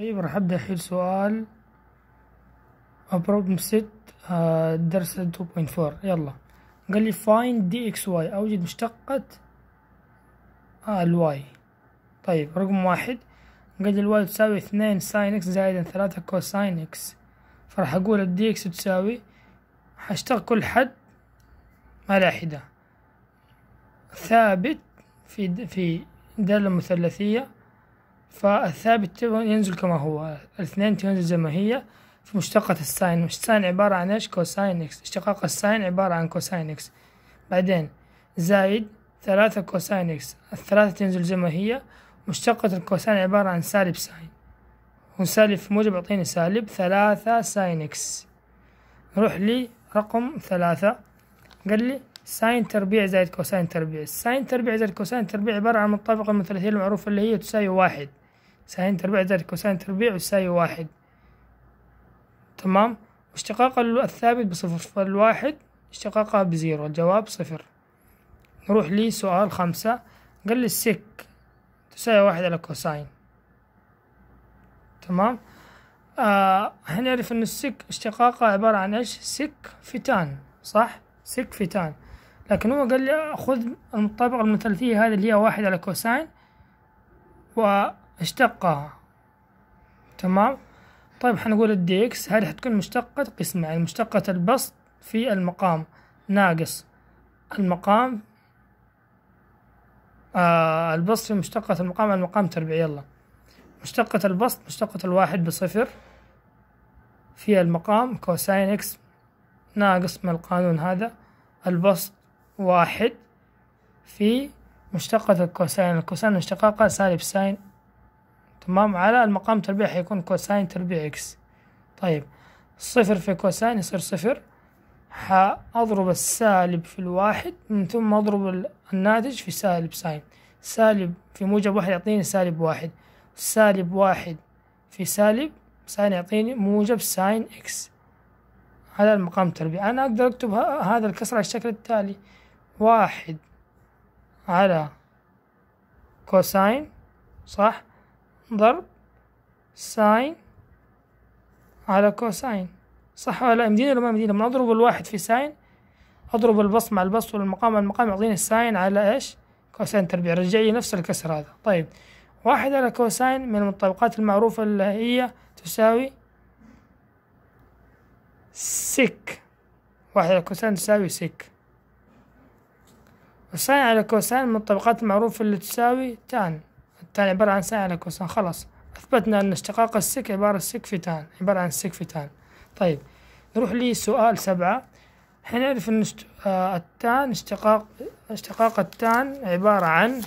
طيب راح أبدأ الحين سؤال بروبلم ست آه، درس 2.4 يلا قال لي فايند دي اكس واي أوجد مشتقة آه، الواي طيب رقم واحد قال لي الواي تساوي اثنين ساين اكس زائد ثلاثة كوساين اكس فراح أقول الدي اكس تساوي هشتغل كل حد على حدة ثابت في في دالة مثلثية فالثابت ينزل كما هو الاثنين تنزل زي ما هي في مشتقة الساين الساين عبارة عن ايش كوساين اكس اشتقاق الساين عبارة عن كوساين اكس بعدين زايد ثلاثة كوساين اكس الثلاثة تنزل زي ما هي مشتقة الكوساين عبارة عن سالب ساين وسالب في موجب يعطيني سالب ثلاثة ساين اكس نروح لي رقم ثلاثة قال لي ساين تربيع زائد كوساين تربيع ساين تربيع زائد كوساين تربيع عبارة عن الطابقة المثلثية المعروفة اللي هي تساوي واحد ساين تربيع ذلك كوساين تربيع يساوي واحد تمام واشتقاق الثابت بصفر فالواحد اشتقاقها بزيرو الجواب صفر نروح لسؤال خمسة قال لي السك تساوي واحد على كوساين تمام آه هنعرف ان السك اشتقاقها عبارة عن ايش سك تان صح سك تان لكن هو قال لي خذ المطابقة المثلثية هذه اللي هي واحد على كوساين و اشتقها تمام طيب حنقول الدي اكس هذه حتكون مشتقة قسمه يعني مشتقة البسط في المقام ناقص المقام آه البسط في مشتقة المقام المقام تربيع يلا مشتقة البسط مشتقة الواحد بصفر في المقام كوساين اكس ناقص من القانون هذا البسط واحد في مشتقة الكوساين الكوساين مشتقاقة سالب ساين تمام على المقام تربيع حيكون كوساين تربيع إكس طيب صفر في كوساين يصير صفر حأضرب السالب في الواحد من ثم أضرب الناتج في سالب ساين سالب في موجب واحد يعطيني سالب واحد سالب واحد في سالب ساين يعطيني موجب ساين إكس على المقام التربيع أنا أقدر أكتب هذا الكسر على الشكل التالي واحد على كوساين صح ضرب ساين على كوساين صح ولا مدينة ولا ما مدينة لما أضرب الواحد في ساين أضرب البسط مع البسط والمقام مع المقام يعطيني الساين على إيش كوساين تربيع رجع لي نفس الكسر هذا طيب واحد على كوساين من المطابقات المعروفة اللي هي تساوي سك واحد على كوساين تساوي سك وساين على كوساين من الطبقات المعروفة اللي تساوي تان التان عبارة عن ساعة على كوسان خلاص أثبتنا أن اشتقاق السك عبارة في تان عبارة عن في تان طيب نروح لسؤال سبعة حنعرف أن آه، التان اشتقاق اشتقاق التان عبارة عن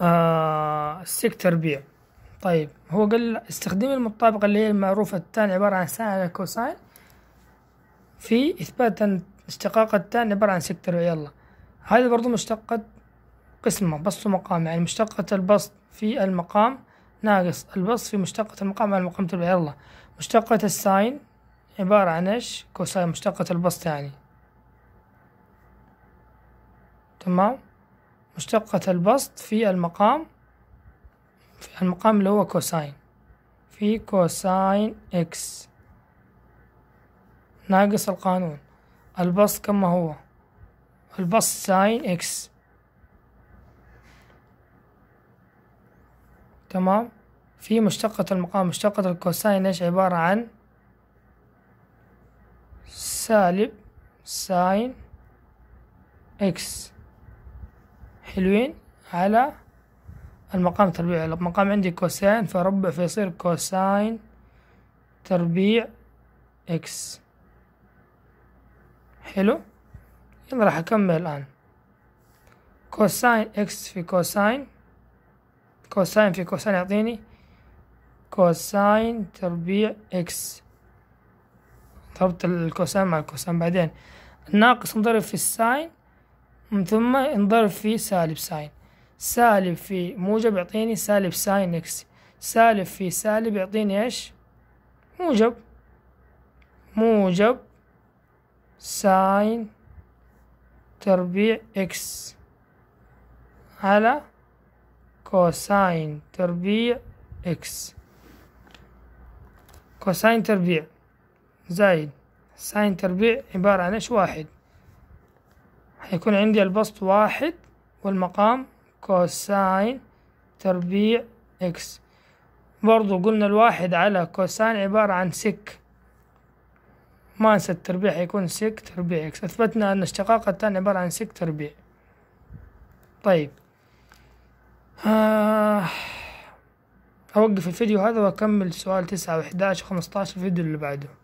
آه، السك تربيع طيب هو قال استخدم المطابقة اللي هي المعروفة التان عبارة عن ساين على كوساين في إثبات أن اشتقاق التان عبارة عن سك تربيع يلا هذه برضو مشتقة قسمة بسط مقام يعني مشتقة البسط في المقام ناقص البسط في مشتقة المقام على المقام البسط يلا مشتقة الساين عبارة عن ايش كوساين مشتقة البسط يعني تمام مشتقة البسط في المقام في المقام اللي هو كوساين في كوساين اكس ناقص القانون البسط كم هو البسط ساين اكس تمام في مشتقة المقام مشتقة الكوساين ايش عبارة عن سالب ساين اكس حلوين على المقام تربيع المقام عندي كوسين فربع فيصير كوساين تربيع اكس حلو يلا راح اكمل الان كوساين اكس في كوساين كوساين في كوساين يعطيني كوساين تربيع إكس ضربت الكوساين مع الكوساين بعدين الناقص انضرب في الساين من ثم انضرب في سالب ساين سالب في موجب يعطيني سالب ساين إكس سالب في سالب يعطيني إيش موجب موجب ساين تربيع إكس على كوساين تربيع إكس كوساين تربيع زائد ساين تربيع عبارة عن إيش واحد حيكون عندي البسط واحد والمقام كوساين تربيع إكس برضو قلنا الواحد على كوساين عبارة عن سك ما انسى التربيع حيكون سك تربيع إكس أثبتنا أن اشتقاق الثاني عبارة عن سك تربيع طيب آه، أوقف الفيديو هذا وأكمل سؤال تسعة وإحداش وخمسطاش الفيديو اللي بعده